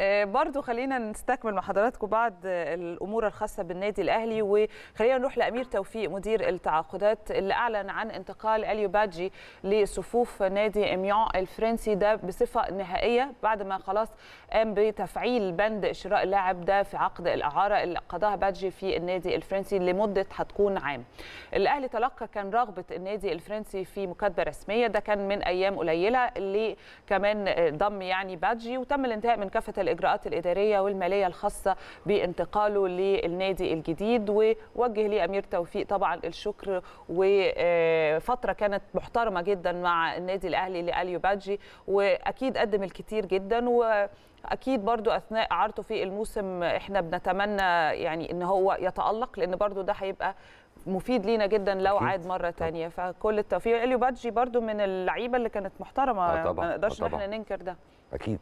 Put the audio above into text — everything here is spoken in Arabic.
آه، برضو خلينا نستكمل مع حضراتكم بعض آه، الامور الخاصه بالنادي الاهلي وخلينا نروح لامير توفيق مدير التعاقدات اللي اعلن عن انتقال اليو باجي لصفوف نادي اميون الفرنسي ده بصفه نهائيه بعد ما خلاص قام بتفعيل بند شراء اللاعب ده في عقد الاعاره اللي قضاها باجي في النادي الفرنسي لمده هتكون عام. الاهلي تلقى كان رغبه النادي الفرنسي في مكاتبه رسميه ده كان من ايام قليله اللي كمان ضم يعني باجي وتم الانتهاء من كافه الإجراءات الإدارية والمالية الخاصة بانتقاله للنادي الجديد ووجه لي أمير توفيق طبعا الشكر وفترة كانت محترمة جدا مع النادي الأهلي لأليو باجي وأكيد قدم الكتير جدا و اكيد برضو اثناء عرضه في الموسم احنا بنتمنى يعني ان هو يتالق لان برضو ده هيبقى مفيد لينا جدا لو عاد مره ثانيه فكل التوفيق اليو بادجي برضو من اللعيبه اللي كانت محترمه آه، ما نقدرش آه، احنا ننكر ده اكيد